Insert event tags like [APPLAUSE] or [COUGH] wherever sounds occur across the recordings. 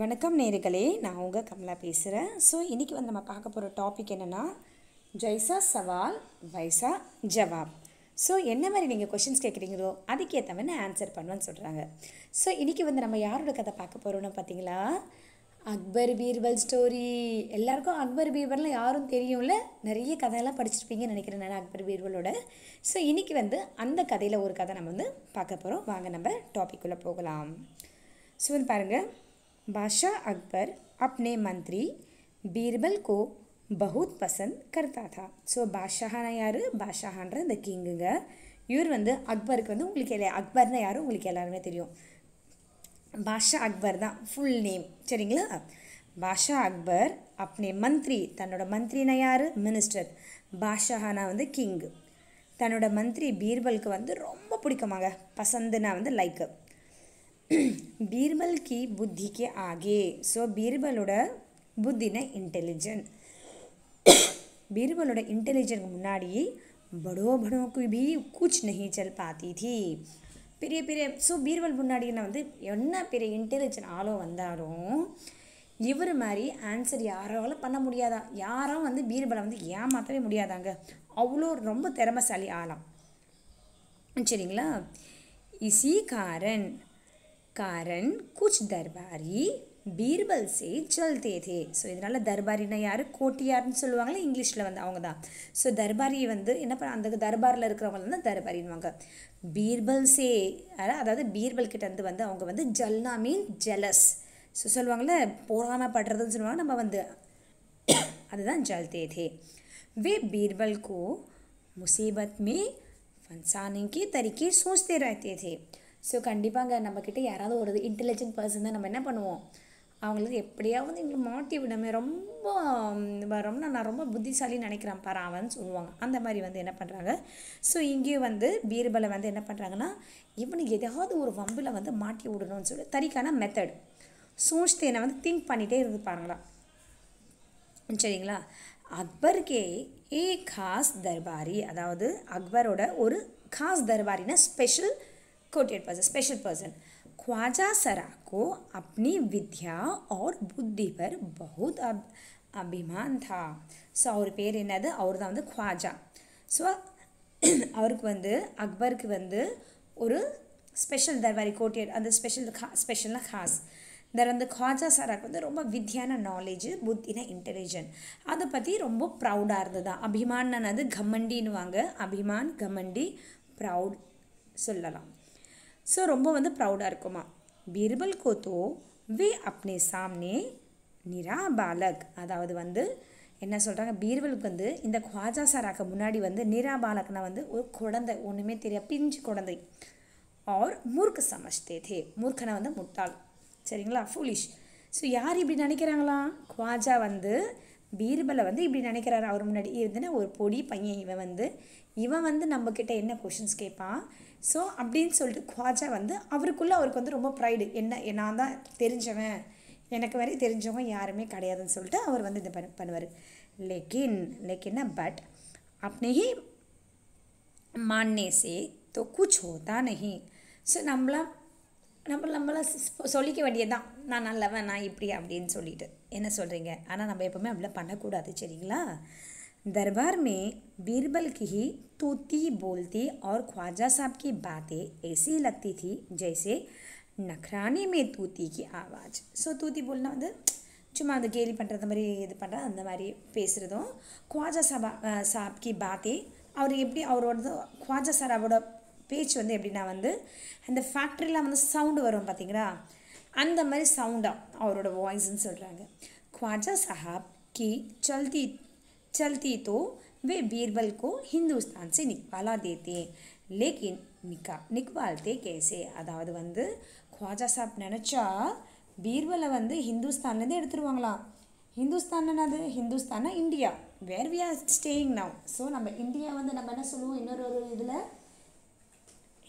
வணக்கம் நேர்களே நான் உங்கள் கமலா பேசுகிறேன் ஸோ இன்றைக்கி வந்து நம்ம பார்க்க போகிற டாபிக் என்னென்னா ஜைசா சவால் வைசா ஜவாப் ஸோ என்ன மாதிரி நீங்கள் கொஷின்ஸ் கேட்குறீங்களோ அதுக்கேற்ற மாதிரி ஆன்சர் பண்ணுவேன்னு சொல்கிறாங்க ஸோ இன்றைக்கி வந்து நம்ம யாரோட கதை பார்க்க போகிறோன்னு பார்த்தீங்களா அக்பர் பீர்பல் ஸ்டோரி எல்லாருக்கும் அக்பர் பீர்பல்லாம் யாரும் தெரியும்ல நிறைய கதையெல்லாம் படிச்சிருப்பீங்கன்னு நினைக்கிறேன் நான் அக்பர் பீர்பலோட ஸோ இன்றைக்கி வந்து அந்த கதையில் ஒரு கதை நம்ம வந்து பார்க்க போகிறோம் வாங்க நம்ம டாபிக்குள்ளே போகலாம் ஸோ வந்து பாருங்கள் बादशाह अकबर अपने मंत्री பீர்பல் கோ பகுத் பசந்த் கர்த்தா தா ஸோ பாஷாஹானா யார் பாஷாஹான்ற இந்த கிங்குங்க இவர் வந்து அக்பருக்கு வந்து உங்களுக்கு இல்லை அக்பர்னா யாரும் உங்களுக்கு எல்லாருமே தெரியும் பாஷா அக்பர் தான் ஃபுல் நேம் சரிங்களா பாஷா அக்பர் அப்னே மந்திரி தன்னோட மந்திரினா யார் மினிஸ்டர் பாஷாஹானா வந்து கிங் தன்னோட மந்திரி பீர்பலுக்கு வந்து ரொம்ப பிடிக்குமாங்க பசந்துனா வந்து லைக்கு பீர்பல்கி புத்திக்கு ஆகே ஸோ பீர்பலோட புத்தினா இன்டெலிஜென்ட் बीरबल इंटेलिजेंट मुनाड़ी बड़ो बड़ों को भी कुछ नहीं चल पाती थी பெரிய பெரிய ஸோ பீர்வல் முன்னாடினா வந்து என்ன பெரிய இன்டெலிஜென்ட் ஆளோ வந்தாலும் இவர் மாதிரி ஆன்சர் யாராலும் பண்ண முடியாதா யாரும் வந்து பீர்பலை வந்து ஏமாற்றவே முடியாதாங்க அவ்வளோ ரொம்ப திறமைசாலி ஆளாம் சரிங்களா இசிகாரன் कारण कुछ दरबारी பீர்பல் சே ஜல்தே தே ஸோ இதனால் தர்பாரினா யார் கோட்டியார்னு சொல்லுவாங்களே இங்கிலீஷில் வந்து அவங்க தான் ஸோ தர்பாரியை வந்து என்ன பண்ண அந்த தர்பாரில் இருக்கிறவங்க தான் தர்பாரின்வாங்க பீர்பல் சே அதாவது பீர்பல் கிட்டேருந்து வந்து அவங்க வந்து ஜல்னா மீன் ஜெலஸ் ஸோ சொல்லுவாங்களே பொறாமப்படுறதுன்னு சொல்லுவாங்க நம்ம வந்து [COUGHS] அதுதான் ஜல்தே தே वे बीरबल को मुसीबत में फंसाने के तरीके सोचते ஸோ கண்டிப்பாக நம்மக்கிட்ட யாராவது ஒரு இன்டெலிஜென்ட் பர்சன் தான் நம்ம என்ன பண்ணுவோம் அவங்களுக்கு எப்படியாவது எங்களை மாட்டி விடமே ரொம்ப ரொம்ப நான் ரொம்ப புத்திசாலின்னு நினைக்கிறேன் பாரு அவன் சொல்லுவாங்க அந்த மாதிரி வந்து என்ன பண்ணுறாங்க ஸோ இங்கேயும் வந்து பீர்பலை வந்து என்ன பண்ணுறாங்கன்னா இவனுக்கு எதாவது ஒரு வம்பில் வந்து மாட்டி விடணும்னு சொல்லி தறிக்கான மெத்தட் சூழ்ஸ்தேனை வந்து திங்க் பண்ணிகிட்டே இருந்துப்பாருங்களா சரிங்களா அக்பருக்கே ஏ காஸ் தர்பாரி அதாவது அக்பரோட ஒரு காஸ் தர்பாரின்னா ஸ்பெஷல் कोटेड person special person Khwaja Sara को अपनी विद्या और बुद्धि पर बहुत अब அபிமான் தா ஸோ அவர் பேர் என்னது அவர் தான் வந்து குவாஜா ஸோ அவருக்கு வந்து அக்பருக்கு வந்து ஒரு ஸ்பெஷல் தர் வாரி கோட்டியட் அந்த ஸ்பெஷல் கா ஸ்பெஷல்னா ஹாஸ் தர் அந்த குவாஜா சாராக்கு வந்து ரொம்ப வித்தியான நாலேஜ் புத்தின இன்டெலிஜென்ட் அதை பற்றி ரொம்ப ப்ரௌடாக இருந்தது இருந்ததா அபிமான்னு கமண்டின்னுவாங்க அபிமான் கமண்டி ப்ரௌட் சொல்லலாம் ஸோ ரொம்ப வந்து ப்ரௌடாக இருக்குமா பீர்பல் கோத்தோ வே அப்னே சாம்னே நிரா பாலக் அதாவது வந்து என்ன சொல்கிறாங்க பீர்பலுக்கு வந்து இந்த குவாஜா சாராக்கு முன்னாடி வந்து நிரா பாலக்னா வந்து ஒரு குழந்தை ஒன்றுமே தெரியாது பிஞ்சு குழந்தை ஆர் மூர்க்கு சமஸ்தே தே மூர்க்கனை வந்து முட்டாள் சரிங்களா ஃபூலிஷ் ஸோ யார் இப்படி நினைக்கிறாங்களா குவாஜா வந்து பீர்பலை வந்து இப்படி நினைக்கிறாரு அவர் முன்னாடி இருந்தன ஒரு பொடி பையன் இவன் வந்து இவன் வந்து நம்மக்கிட்ட என்ன கொஷின்ஸ் கேட்பான் ஸோ அப்படின்னு சொல்லிட்டு குவாஜா வந்து அவருக்குள்ளே அவருக்கு வந்து ரொம்ப ப்ரைடு என்ன நான் தான் தெரிஞ்சவன் எனக்கு வரை தெரிஞ்சவங்க யாருமே கிடையாதுன்னு சொல்லிட்டு அவர் வந்து இதை பண்ண பண்ணுவார் லெக்கின் லெக்கின்னா பட் அப்படி மான்னேசே மான்னே சே தோ ஸோ நம்மளாம் நம்ம நம்மளாம் சொல்லிக்க வேண்டியது தான் நான் நல்லவன் நான் இப்படி அப்படின்னு சொல்லிட்டு என்ன சொல்கிறீங்க ஆனால் நம்ம எப்போவுமே அப்படிலாம் பண்ணக்கூடாது சரிங்களா தர்பார் மே பீர்பல் கிஹி தூத்தி போல்தி ஆர் और ख्वाजा साहब की बातें ऐसी लगती थी जैसे नखराने में तूती की ஸோ தூத்தி போல்னா வந்து சும்மா அந்த கேலி பண்ணுறது மாதிரி இது பண்ணுறது அந்த மாதிரி பேசுகிறதும் குவாஜா சபா கி பாத்தே அவர் எப்படி அவரோட குவாஜா சார் அவரோட பேச்சு வந்து எப்படின்னா வந்து அந்த ஃபேக்ட்ரிலாம் வந்து சவுண்டு வரும் பார்த்தீங்களா அந்த மாதிரி சவுண்டாக அவரோட வாய்ஸ்ன்னு சொல்கிறாங்க குவாஜா साहब கி சல்தி चलती தோ வே बीरबल को हिंदुस्तान से निकाला देते लेकिन निका நிக்வால்தே கேசே அதாவது வந்து குவாஜா சாப் நினச்சா பீர்பலை வந்து ஹிந்துஸ்தான்லேருந்து எடுத்துருவாங்களாம் ஹிந்துஸ்தான் அது ஹிந்துஸ்தான்னா India where we are staying now so நம்ம இந்தியா வந்து நம்ம என்ன சொல்லுவோம் இன்னொரு ஒரு இதில்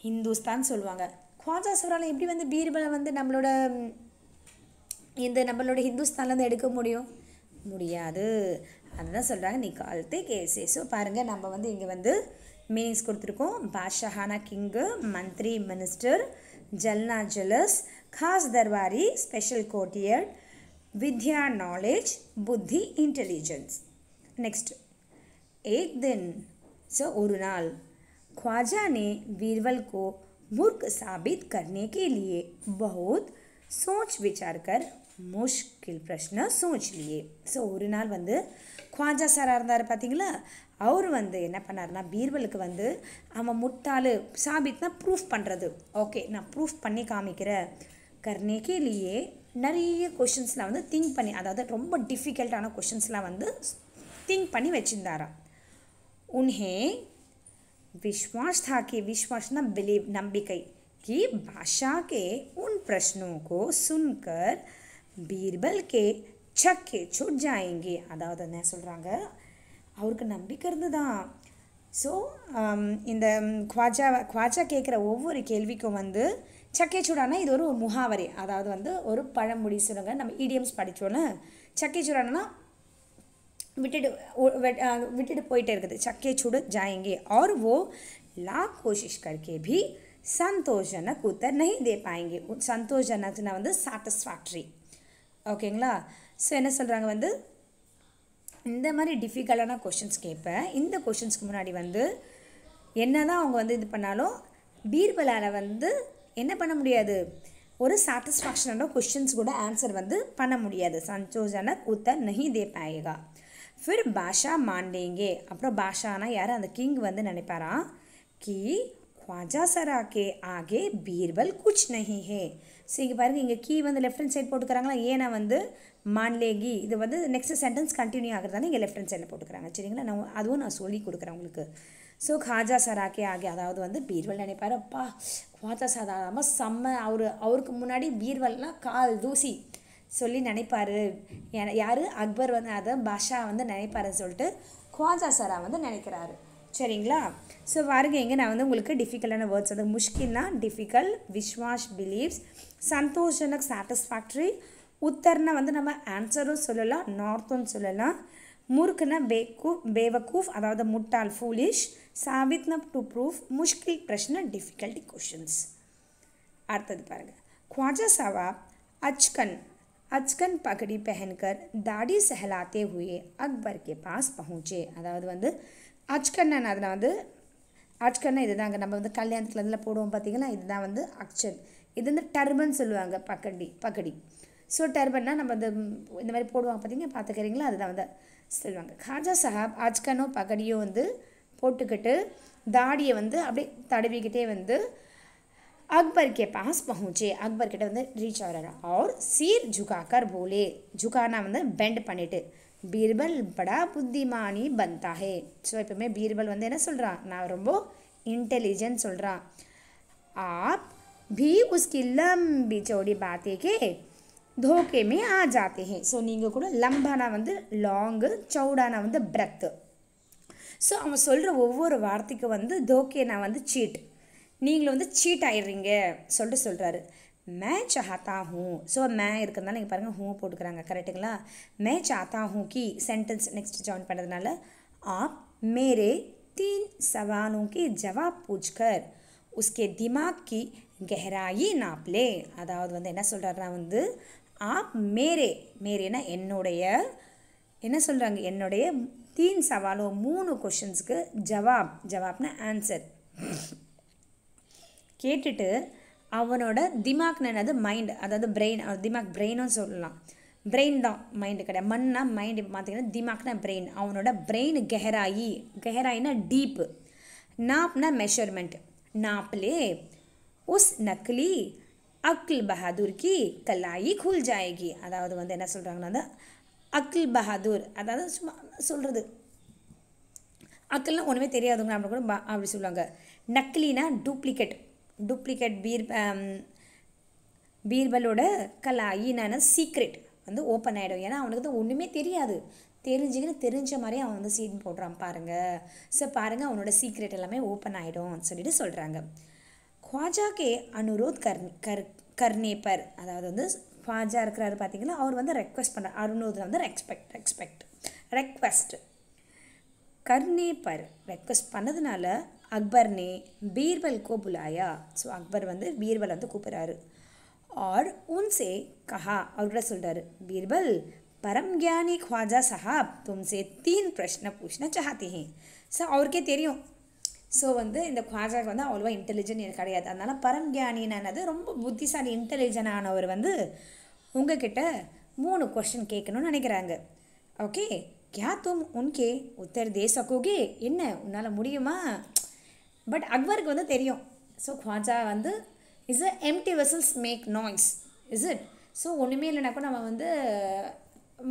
ஹிந்துஸ்தான் சொல்லுவாங்க குவாஜா சுவரால் எப்படி வந்து பீர்பலை வந்து நம்மளோட இந்த நம்மளோட ஹிந்துஸ்தான்லேருந்து எடுக்க முடியும் முடியாது அதுதான் சொல்கிறாங்க நீ கால்த்தே கேசே ஸோ பாருங்கள் நம்ம வந்து இங்கே வந்து மீனிங்ஸ் கொடுத்துருக்கோம் பாஷஹானா கிங்கு மந்த்ரி மினிஸ்டர் ஜல்னா ஜுவலர்ஸ் காஸ் தர்வாரி ஸ்பெஷல் கோட்டியர் வித்யா நாலேஜ் புத்தி இன்டெலிஜென்ஸ் நெக்ஸ்ட் ஏக் தின் ஸோ ஒரு நாள் ख्वाजा ने बीरबल को मूर्ख साबित करने के लिए बहुत सोच विचार कर முஷ்கில் பிரச்சனை சூழ்ச்சிலியே ஸோ ஒரு நாள் வந்து குவாஜா சாராக இருந்தார் பார்த்தீங்களா அவர் வந்து என்ன பண்ணார்னா பீர்பலுக்கு வந்து அவன் முட்டாள் சாபித்னா ப்ரூஃப் பண்ணுறது ஓகே நான் ப்ரூஃப் பண்ணி காமிக்கிறேன் கர்னேக்கிலேயே நிறைய கொஷின்ஸ்லாம் வந்து திங்க் பண்ணி அதாவது ரொம்ப டிஃபிகல்ட்டான கொஷின்ஸ்லாம் வந்து திங்க் பண்ணி வச்சுருந்தாராம் உன்ஹே विश्वास था कि विश्वास ना बिलीव नंबिकई की भाषा के उन प्रश्नों को सुनकर பீர்பல் கே சக்கே சுட் ஜாயிங்கே அதாவது என்ன சொல்கிறாங்க அவருக்கு நம்பிக்கை இருந்துதான் ஸோ இந்த குவாஜா குவாஜா கேட்குற ஒவ்வொரு கேள்விக்கும் வந்து சக்கே சுடானா இது ஒரு முகாவரி அதாவது வந்து ஒரு பழமுடி சொல்லுங்க நம்ம இடியம்ஸ் படித்தோன்னு சக்கே சுடானா விட்டுட்டு விட்டுட்டு போயிட்டே இருக்குது சக்கே சுடு ஜாயங்கே ஆர் ஓ லா கோஷிஷ் करके பி சந்தோஷனக் கூத்தர் நகை தே பாயங்கே சந்தோஷனா வந்து சாட்டிஸ்ஃபேக்ட்ரி ஓகேங்களா ஸோ என்ன சொல்கிறாங்க வந்து இந்த மாதிரி டிஃபிகல்ட்டான கொஷின்ஸ் கேட்பேன் இந்த கொஷின்ஸ்க்கு முன்னாடி வந்து என்ன தான் அவங்க வந்து இது பண்ணாலும் பீர்பலால் வந்து என்ன பண்ண முடியாது ஒரு சாட்டிஸ்ஃபேக்ஷனான கொஷின்ஸ் கூட ஆன்சர் வந்து பண்ண முடியாது சந்தோஷனக் கூத்தர் நஹி தே பாயகா ஃபிர் பாஷா மாண்டேங்கே அப்புறம் பாஷானா யார் அந்த கிங் வந்து நினைப்பாராம் கி ख्वाजा सरा के आगे बीरबल कुछ नहीं ஹே ஸோ இங்கே பாருங்கள் இங்கே கீ வந்து லெஃப்ட் ஹண்ட் சைட் போட்டுக்கிறாங்களா ஏன்னா வந்து மான்லேகி இது வந்து நெக்ஸ்ட் சென்டென்ஸ் கண்டினியூ ஆகிறதால இங்கே லெஃப்ட் ஹண்ட் சைடில் போட்டுக்கிறாங்க சரிங்களா நான் அதுவும் நான் சொல்லி கொடுக்குறேன் உங்களுக்கு ஸோ ஹாஜா சராக்கே ஆகே அதாவது வந்து பீர்வல் நினைப்பாரு அப்பா ഖ്വാജാ சதாராம செம்ம அவர் அவருக்கு முன்னாடி பீர்வல்லாம் கால் தூசி சொல்லி நினைப்பார் யார் அக்பர் வந்து அதை பாஷா வந்து நினைப்பாருன்னு சொல்லிட்டு குவாஜா சாரா வந்து நினைக்கிறாரு சரிங்களா ஸோ வாருங்க இங்கே நான் வந்து உங்களுக்கு டிஃபிகல்டான வேர்ட்ஸ் வந்து முஷ்கில்னா டிஃபிகல்ட் விஸ்வாஷ் பிலீவ்ஸ் சந்தோஷனக் சாட்டிஸ்ஃபேக்ட்ரி உத்தர்னா வந்து நம்ம ஆன்சரும் சொல்லலாம் நார்த்தும் சொல்லலாம் முறுக்குனா பேக்கூஃப் பேவக்கூஃப் அதாவது முட்டால் ஃபூலிஷ் சாபித்னா டு ப்ரூஃப் முஷ்கில் பிரச்சனை டிஃபிகல்ட் கொஷின்ஸ் அடுத்தது பாருங்கள் குவாஜா சாவா அச்கன் அச்கன் பகடி பெஹன்கர் தாடி सहलाते உயே அக்பர் கே பாஸ் பहुँचे அதாவது வந்து அச்கண்ணன் அதில் வந்து அச்கண்ணன் இதுதாங்க நம்ம வந்து கல்யாணத்தில் இதில் போடுவோம் பார்த்தீங்கன்னா இதுதான் வந்து அக்சன் இது வந்து டர்பன் சொல்லுவாங்க பக்கடி பகடி ஸோ டர்பன்னா நம்ம இந்த இந்த மாதிரி போடுவாங்க பார்த்தீங்க பார்த்துக்கிறீங்களா அதுதான் வந்து சொல்லுவாங்க காஜா சாஹாப் அச்கனும் பகடியோ வந்து போட்டுக்கிட்டு தாடியை வந்து அப்படியே தடவிக்கிட்டே வந்து अकबर के पास पहुँचे अकबर कट रीच आ रहा और सीर झुकाकर बोले झुकाना वो बेंड पड़े बीरबल बड़ा बुद्धिमानी बनता है सो इमें बीरबल वो ना रो इंटलीजेंट आप भी उसकी लंबी चौड़ी बातें के धोखे में आ जाते हैं सो नहीं लंबाना वो लांग चौड़ाना वो ब्रत् सो वार्ते वह धोखे ना वो चीट நீங்களும் வந்து சீட் ஆயிடுறீங்க சொல்லிட்டு சொல்கிறாரு மே சாத்தா ஹூ ஸோ மே இருக்கிறதுனால நீங்கள் பாருங்கள் ஹூ போட்டுக்கிறாங்க கரெக்டுங்களா மே சாத்தா ஹூ கி சென்டென்ஸ் நெக்ஸ்ட் ஜாயின் பண்ணுறதுனால ஆப் மேரே தீன் सवालों கி ஜவாப் पूछकर உஸ்கே திமாக் கி கெஹராயி நாப்லே அதாவது வந்து என்ன சொல்கிறாருனா வந்து ஆப் மேரே மேரேனா என்னுடைய என்ன சொல்கிறாங்க என்னுடைய தீன் சவாலோ மூணு கொஷின்ஸுக்கு ஜவாப் ஜவாப்னா ஆன்சர் கேட்டுட்டு அவனோட திமாக் என்னது மைண்ட் அதாவது பிரெயின் திமாக் பிரெயினும் சொல்லலாம் பிரெயின் தான் மைண்டு கிடையாது மண்ணா மைண்டு பார்த்தீங்கன்னா திமாக்னா பிரெயின் அவனோட பிரெயின் கெஹராயி கெஹராயினா டீப்பு நாப்னா மெஷர்மெண்ட் நாப்லே உஸ் நக்லி அக்கில் பஹாதூர் கி கல்லாயி கூல் ஜாயகி அதாவது வந்து என்ன சொல்கிறாங்கன்னா அக்கில் பஹாதூர் அதாவது சும்மா சொல்கிறது அக்கல்னால் ஒன்றுமே தெரியாதுங்க அப்படின்னு கூட அப்படி சொல்லுவாங்க நக்லினா டூப்ளிகேட் டூப்ளிகேட் பீர் பீர்பலோட கலா ஈனான சீக்ரெட் வந்து ஓப்பன் ஆகிடும் ஏன்னா அவனுக்கு தான் ஒன்றுமே தெரியாது தெரிஞ்சுக்கின்னு தெரிஞ்ச மாதிரி அவன் வந்து சீன் போடுறான் பாருங்கள் ஸோ பாருங்கள் அவனோட சீக்ரெட் எல்லாமே ஓப்பன் ஆகிடும் சொல்லிட்டு சொல்கிறாங்க ख्वाजा கே அனுரோத் கர் கர் करने அதாவது வந்து குவாஜா இருக்கிறாரு பார்த்தீங்களா அவர் வந்து ரெக்வஸ்ட் பண்ணுறார் அருணோதில் வந்து ரெக்ஸ்பெக்ட் ரெக்ஸ்பெக்ட் ரெக்வெஸ்ட் கர்னே ரெக்வஸ்ட் ரெக்வெஸ்ட் பண்ணதுனால அக்பர்னே பீர்பல் கோ புலாயா ஸோ அக்பர் வந்து பீர்பல் வந்து கூப்பிட்றாரு ஆர் உன்சே கஹா அவர்கிட்ட சொல்கிறாரு பீர்பல் பரம் கியானி ख्वाजा சஹாப் தும்சே தீன் பிரஷ்ன பூஷ்ண சஹாத்திஹே ஸோ அவருக்கே தெரியும் ஸோ வந்து இந்த குவாஜாக்கு வந்து அவ்வளோவா இன்டெலிஜென்ட் எனக்கு கிடையாது அதனால் பரம் கியானின்னு ரொம்ப புத்திசாலி இன்டெலிஜென்ட் ஆனவர் வந்து உங்ககிட்ட மூணு கொஷின் கேட்கணும்னு நினைக்கிறாங்க ஓகே கியா தும் உன்கே உத்தர் தேசக்கோகே என்ன உன்னால் முடியுமா பட் அக்பருக்கு வந்து தெரியும் ஸோ குவாஜா வந்து is a empty vessels make noise is it so ஒன்றுமே இல்லைனாக்கா நம்ம வந்து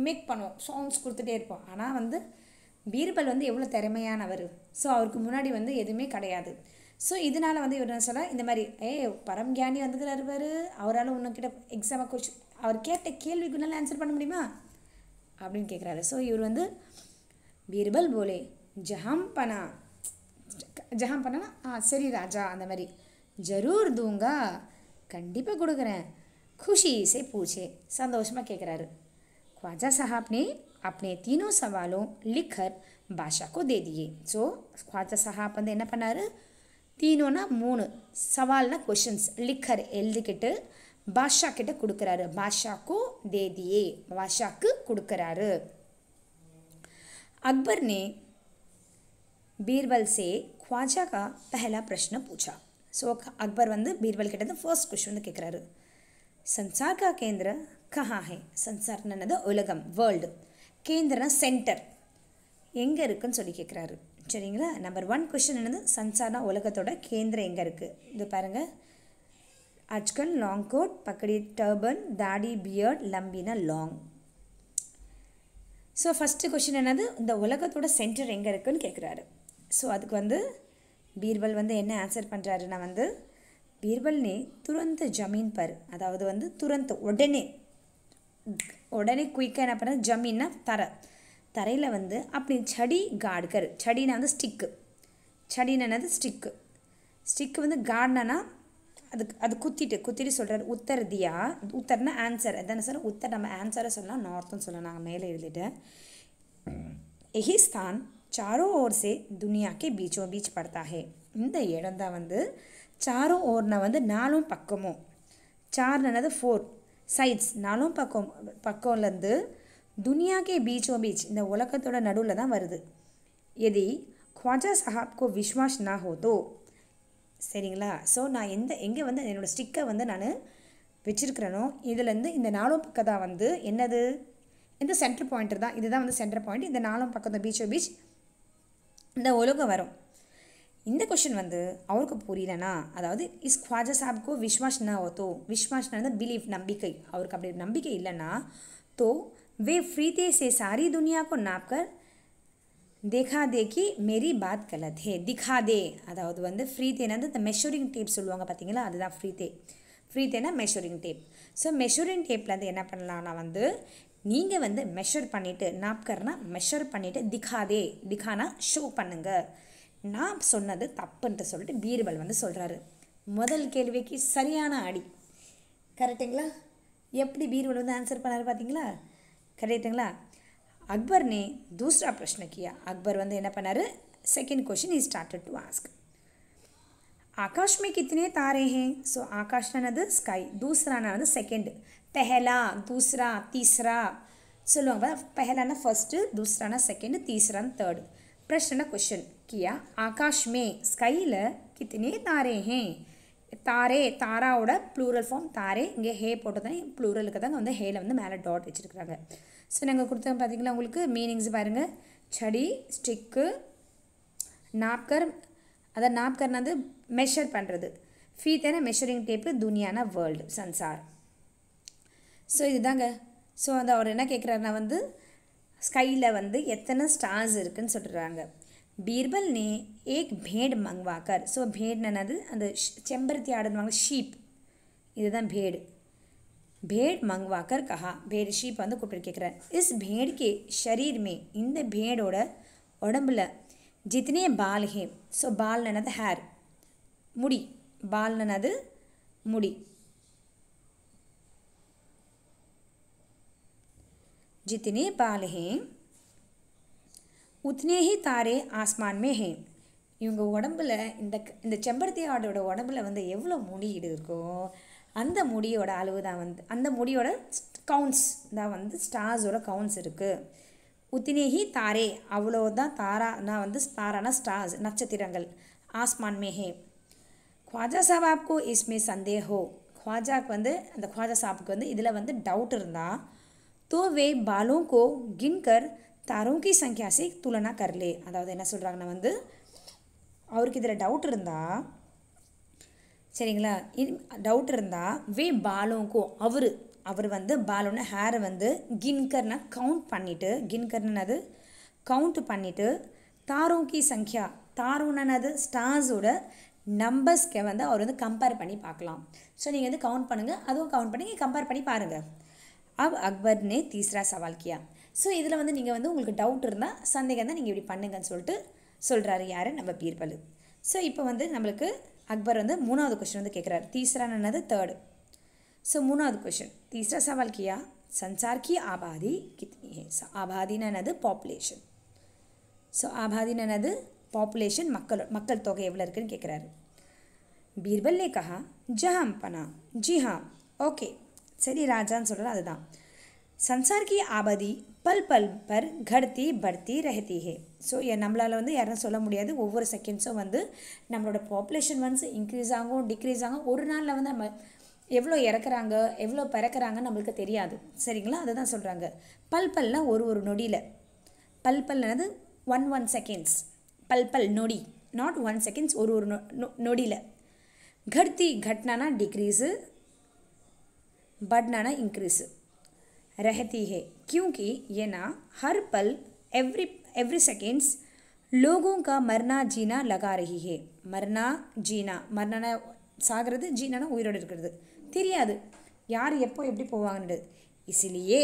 மேக் பண்ணுவோம் சாங்ஸ் கொடுத்துட்டே இருப்போம் ஆனால் வந்து பீர்பல் வந்து எவ்வளோ திறமையானவர் ஸோ அவருக்கு முன்னாடி வந்து எதுவுமே கிடையாது ஸோ இதனால் வந்து இவர் என்ன சொல்ல இந்த மாதிரி ஏ பரம் கியானி வந்துக்கிறார் பாரு அவரால் உன்னக்கிட்ட எக்ஸாமை குறிச்சு அவர் கேட்ட கேள்விக்கு நல்லா ஆன்சர் பண்ண முடியுமா அப்படின்னு கேட்குறாரு ஸோ இவர் வந்து பீர்பல் போலே ஜஹாம் பனா ஜஹாம் பண்ணனா ஆ சரி ராஜா அந்த மாதிரி ஜரூர் தூங்கா கண்டிப்பாக கொடுக்குறேன் குஷி இசை பூச்சே சந்தோஷமாக கேட்குறாரு ख्वाजा साहब ने अपने तीनों सवालों लिखकर बादशाह को दे दिए ஸோ ख्वाजा साहब வந்து என்ன பண்ணார் தீனோனா மூணு சவால்னா கொஷின்ஸ் லிக்கர் எழுதிக்கிட்டு பாஷா கிட்ட கொடுக்குறாரு பாஷாக்கு தேதியே பாஷாக்கு கொடுக்குறாரு அக்பர் நே ख्वाजा पहला प्रश्न पूछा सो अकबर வந்து பீர்பல் கிட்ட फर्स्ट ஃபர்ஸ்ட் கொஸ்டின் संसार கேட்குறாரு केंद्र कहाँ है संसार उलगम वर्ल्ड என்னது உலகம் வேர்ல்டு கேந்திரனா சென்டர் எங்கே இருக்குன்னு சொல்லி கேட்குறாரு சரிங்களா நம்பர் ஒன் கொஷின் என்னது சன்சார்னா உலகத்தோட கேந்திரம் எங்கே இருக்குது இது பாருங்கள் ஆஜ்கல் லாங் கோட் பக்கடி டர்பன் தாடி பியர்ட் லம்பினா லாங் ஸோ ஃபஸ்ட்டு கொஷின் என்னது இந்த உலகத்தோட சென்டர் எங்கே இருக்குதுன்னு கேட்குறாரு ஸோ அதுக்கு வந்து பீர்பல் வந்து என்ன ஆன்சர் பண்ணுறாருன்னா வந்து பீர்பல்னே துரந்த ஜமீன் பர் அதாவது வந்து துரந்த உடனே உடனே குயிக்காக என்ன பண்ண ஜமீன்னா தர தரையில் வந்து அப்படி சடி காட்கர் சடினா வந்து ஸ்டிக்கு என்னது ஸ்டிக்கு ஸ்டிக்கு வந்து காட்னா அதுக்கு அது குத்திட்டு குத்திட்டு சொல்கிறார் உத்தரதியா உத்தர்னா ஆன்சர் அதான சார் உத்தர் நம்ம ஆன்சரை சொல்லலாம் நார்த்தும் சொல்லலாம் நாங்கள் மேலே எழுதிட்டேன் எஹிஸ்தான் चारों ஓர் சே துனியாக்கே के பீச் बीच இந்த இடம் தான் வந்து சாரும் ஓர்னா வந்து நாலும் பக்கமும் சார்னது ஃபோர் சைட்ஸ் நாலும் பக்கம் பக்கம்லேருந்து துனியாக்கே பீச்சோ பீச் இந்த உலகத்தோட நடுவில் தான் வருது எதி ख्वाजा साहब को विश्वास ना சரிங்களா ஸோ நான் எந்த எங்கே வந்து என்னோடய ஸ்டிக்கை வந்து நான் வச்சுருக்கிறேனோ இதுலேருந்து இந்த நாலும் பக்கம் தான் வந்து என்னது இந்த சென்டர் பாயிண்ட் தான் இதுதான் வந்து சென்டர் பாயிண்ட் இந்த நாலும் பக்கம் தான் பீச்சோ பீச் இந்த உலகம் வரும் இந்த கொஷின் வந்து அவருக்கு புரியலனா அதாவது இஸ் குவாஜா சாப்கோ விஸ்வாஸ் विश्वास தோ விஸ்வாஸ் வந்து பிலீஃப் நம்பிக்கை அவருக்கு அப்படி நம்பிக்கை இல்லைன்னா தோ வே फरीदे சே சாரி दुनिया நாப்கர் नापकर देखा देखी मेरी बात गलत है அதாவது வந்து ஃப்ரீதேனா இந்த மெஷூரிங் டேப் சொல்லுவாங்க பார்த்தீங்களா அதுதான் ஃப்ரீதே ஃப்ரீதேனா மெஷூரிங் டேப் ஸோ மெஷூரிங் டேப்பில் வந்து என்ன பண்ணலாம்னா வந்து நீங்கள் வந்து மெஷர் பண்ணிவிட்டு நாப்கர்னா மெஷர் பண்ணிவிட்டு திகாதே திகானா ஷோ பண்ணுங்க நான் சொன்னது தப்புன்ட்டு சொல்லிட்டு பீர்பல் வந்து சொல்கிறாரு முதல் கேள்விக்கு சரியான அடி கரெக்டுங்களா எப்படி பீர்பல் வந்து ஆன்சர் பண்ணார் பார்த்தீங்களா கரெக்டுங்களா அக்பர் தூசரா பிரச்சனை கியா அக்பர் வந்து என்ன பண்ணார் second question I started to ask आकाश में कितने तारे हैं सो so, आकाश द स्काई दूसरा ना सेकेंड पहला दूसरा तीसरा चलो अब पहला ना फर्स्ट दूसरा ना सेकेंड तीसरा ना थर्ड प्रश्न क्वेश्चन किया आकाश में स्काइल कितने तारे हैं தாரே தாராவோட ப்ளூரல் ஃபார்ம் தாரே இங்கே ஹே போட்டு தான் ப்ளூரலுக்கு தாங்க வந்து ஹேல வந்து மேலே டாட் வச்சுருக்குறாங்க ஸோ நாங்கள் கொடுத்த பார்த்திங்களா உங்களுக்கு மீனிங்ஸ் பாருங்கள் செடி ஸ்டிக்கு நாப்கர் அதை நாப்கர்னது மெஷர் பண்ணுறது ஃபீத் என்ன மெஷரிங் டேப்பு துனியான வேர்ல்டு சன்சார் ஸோ இதுதாங்க ஸோ அந்த அவர் என்ன கேட்குறாருன்னா வந்து ஸ்கையில் வந்து எத்தனை ஸ்டார்ஸ் இருக்குன்னு சொல்கிறாங்க பீர்பல் நே ஏக் பேட் மங்வாக்கர் ஸோ பேட்னது அந்த செம்பருத்தி ஆடுவாங்க ஷீப் இதுதான் பேடு பேட் மங்வாக்கர் கஹா பேடு ஷீப் வந்து கூப்பிட்டு கேட்குறாரு இஸ் பேடுக்கே ஷரீர்மே இந்த பேடோட உடம்புல ஜித்னே பால் ஹே ஸோ பால்னது ஹேர் முடி பால்னது முடி जितने बाल हैं உத்னே ஹி தாரே ஆஸ்மான்மே ஹே இவங்க உடம்புல இந்த இந்த செம்பருத்தி ஆடோட உடம்புல வந்து எவ்வளோ முடி இருக்கோ அந்த முடியோட அளவு தான் வந்து அந்த முடியோட கவுண்ட்ஸ் தான் வந்து ஸ்டார்ஸோட கவுண்ட்ஸ் இருக்குது உத்தினேகி தாரே அவ்வளோ தான் தாரா நான் வந்து தாரான ஸ்டார்ஸ் நட்சத்திரங்கள் ஆஸ்மான் மேஹே ख्वाजा साहब आपको इसमें संदेह हो ख्वाजाக்கு வந்து அந்த ख्वाजा साहब வந்து இதில் வந்து டவுட் இருந்தால் तो वे बालों को गिनकर तारों की संख्या से तुलना कर ले அதாவது என்ன சொல்கிறாங்கன்னா வந்து அவருக்கு இதில் டவுட் இருந்தால் சரிங்களா டவுட் இருந்தால் வே பாலோங்கோ அவர் அவர் வந்து பாலோன ஹேரை வந்து கின்கர்னா கவுண்ட் பண்ணிவிட்டு கின்கர்னது கவுண்ட் பண்ணிவிட்டு தாரோங்கி சங்கியா தாரோனது ஸ்டார்ஸோட நம்பர்ஸ்க்கு வந்து அவர் வந்து கம்பேர் பண்ணி பார்க்கலாம் ஸோ நீங்கள் வந்து கவுண்ட் பண்ணுங்கள் அதுவும் கவுண்ட் பண்ணி கம்பேர் பண்ணி பாருங்கள் அப் அக்பர் நே தீஸ்ரா சவால் கியா ஸோ இதில் வந்து நீங்கள் வந்து உங்களுக்கு டவுட் இருந்தால் சந்தேகம் தான் நீங்கள் இப்படி பண்ணுங்கன்னு சொல்லிட்டு சொல்கிறாரு யார் நம்ம பீர்பல் ஸோ இப்போ வந்து நம்மளுக்கு அக்பர் வந்து மூணாவது கொஷின் வந்து கேட்குறாரு தீஸ்ரான்னு தேர்டு ஸோ மூணாவது கொஷின் தீஸ்ரா சவால் கியா ஆபாதி கித்னி ஆபாதி कितनी है आबादी ना नद पॉपुलेशन பாப்புலேஷன் மக்கள் மக்கள் தொகை எவ்வளோ இருக்குன்னு கேட்குறாரு பீர்பல் நே கஹா ஜஹாம் பனா ஜி ஹாம் ஓகே சரி ராஜான்னு சொல்கிறது அதுதான் சன்சார் கி ஆபதி பல் பல் பர் கடத்தி படுத்தி ரஹத்தி ஹே ஸோ நம்மளால் வந்து யாரும் சொல்ல முடியாது ஒவ்வொரு செகண்ட்ஸும் வந்து நம்மளோட பாப்புலேஷன் வந்து இன்க்ரீஸ் ஆகும் டிக்ரீஸ் ஆகும் ஒரு நாளில் வந்து நம்ம எவ்வளோ இறக்குறாங்க எவ்வளோ பிறக்கிறாங்கன்னு நம்மளுக்கு தெரியாது சரிங்களா அதை தான் சொல்கிறாங்க பல் பல்னால் ஒரு ஒரு நொடியில் பல் பல்னது ஒன் ஒன் செகண்ட்ஸ் பல் பல் நொடி நாட் ஒன் செகண்ட்ஸ் ஒரு घटती घटनाना डिक्रीज बढ़नाना इंक्रीज रहती है क्योंकि ये ना हर पल एवरी एवरी सेकेंड्स लोगों का मरना जीना लगा रही है मरना जीना மரணனா சாகிறது ஜீனானா உயிரோடு இருக்கிறது एप्डी इसलिए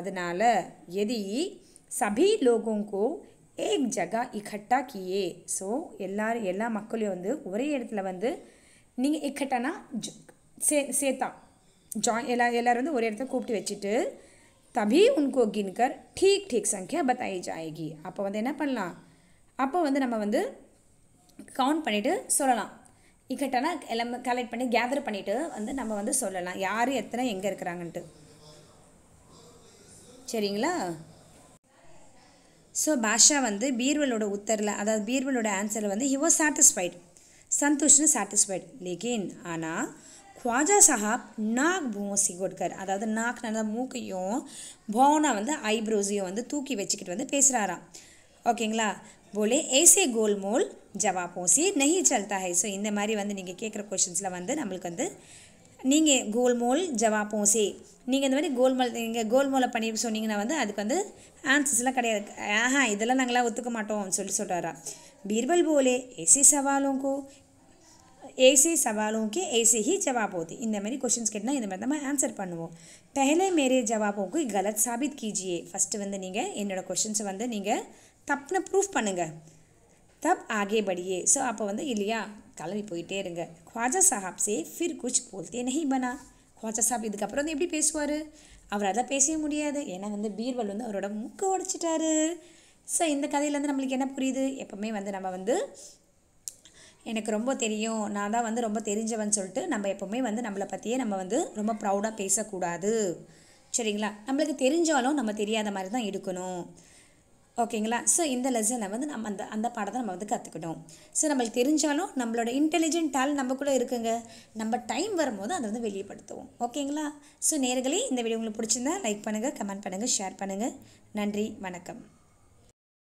அதனால் यदि सभी लोगों को ஏக் ஜகா இக்கட்டா கியே ஸோ எல்லாரும் எல்லா மக்களையும் வந்து ஒரே இடத்துல வந்து நீங்கள் இக்கட்டானா சே சேத்தா ஜாய் எல்லா எல்லோரும் வந்து ஒரே இடத்துல கூப்பிட்டு வச்சுட்டு தபி உनको கின்கர் ठीक ठीक சங்கியா பத்தாயி ஜாயகி அப்போ வந்து என்ன பண்ணலாம் அப்போ வந்து நம்ம வந்து கவுண்ட் பண்ணிவிட்டு சொல்லலாம் இக்கட்டானா எல்லாம் கலெக்ட் பண்ணி கேதர் பண்ணிவிட்டு வந்து நம்ம வந்து சொல்லலாம் யார் எத்தனை எங்கே இருக்கிறாங்கன்ட்டு சரிங்களா ஸோ பாஷா வந்து பீர்வலோட உத்தரில் அதாவது பீர்வலோட ஆன்சரில் வந்து ஹி வாஸ் சாட்டிஸ்ஃபைடு சந்தோஷ்னு சாட்டிஸ்ஃபைடு லேகின் ஆனால் குவாஜா சஹாப் நாக் பூவும் சிகோட்கர் அதாவது நாக் நல்லா மூக்கையும் போனா வந்து ஐப்ரோஸையும் வந்து தூக்கி வச்சுக்கிட்டு வந்து பேசுகிறாராம் ஓகேங்களா போலே ஏசே கோல்மோல் ஜவாப் போசி நெஹி சல்தா ஹை ஸோ இந்த மாதிரி வந்து நீங்கள் கேட்குற கொஷின்ஸில் வந்து நம்மளுக்கு வந்து நீங்கள் கோல்மோல் ஜவா போசே நீங்கள் இந்த மாதிரி கோல்மோல் நீங்கள் கோல்மோலை பண்ணி சொன்னீங்கன்னா வந்து அதுக்கு வந்து ஆன்சர்ஸ்லாம் கிடையாது ஆஹா இதெல்லாம் நாங்களாம் ஒத்துக்க மாட்டோம் சொல்லி சொல்கிறாரா பீர்பல் போலே எசி சவாலுக்கும் ஏசி சவாலும் के ऐसे ही போது होते இந்த மாதிரி கொஷின்ஸ் கேட்டால் இந்த மாதிரி நம்ம ஆன்சர் பண்ணுவோம் பெஹலே மேரே போக்கு கலத் சாபித் கீஜியே ஃபஸ்ட்டு வந்து நீங்கள் என்னோடய கொஷின்ஸை வந்து நீங்கள் தப்புன்னு ப்ரூஃப் பண்ணுங்கள் தப் ஆகே படியே ஸோ அப்போ வந்து இல்லையா கிளம்பி போயிட்டே இருங்க குவாஜா சாஹாப் சே ஃபிர் குச் போல்தே நெஹி பனா ख्वाजा சாஹாப் இதுக்கப்புறம் வந்து எப்படி பேசுவார் அவரால் பேசவே முடியாது ஏன்னா வந்து பீர்வல் வந்து அவரோட மூக்கை உடைச்சிட்டாரு ஸோ இந்த கதையிலேருந்து நம்மளுக்கு என்ன புரியுது எப்போவுமே வந்து நம்ம வந்து எனக்கு ரொம்ப தெரியும் நான் தான் வந்து ரொம்ப தெரிஞ்சவன் சொல்லிட்டு நம்ம எப்போவுமே வந்து நம்மளை பற்றியே நம்ம வந்து ரொம்ப ப்ரௌடாக பேசக்கூடாது சரிங்களா நம்மளுக்கு தெரிஞ்சாலும் நம்ம தெரியாத மாதிரி தான் இருக்கணும் ஓகேங்களா ஸோ இந்த லெசனை வந்து நம்ம அந்த அந்த பாடத்தை நம்ம வந்து கற்றுக்கிட்டோம் ஸோ நம்மளுக்கு தெரிஞ்சாலும் நம்மளோட இன்டெலிஜென்ட் டேலண்ட் நம்ம கூட இருக்குங்க நம்ம டைம் வரும்போது அதை வந்து வெளியப்படுத்துவோம் ஓகேங்களா ஸோ நேர்களே இந்த வீடியோ உங்களுக்கு பிடிச்சிருந்தா லைக் பண்ணுங்கள் கமெண்ட் பண்ணுங்கள் ஷேர் பண்ணுங்கள் நன்றி வணக்கம்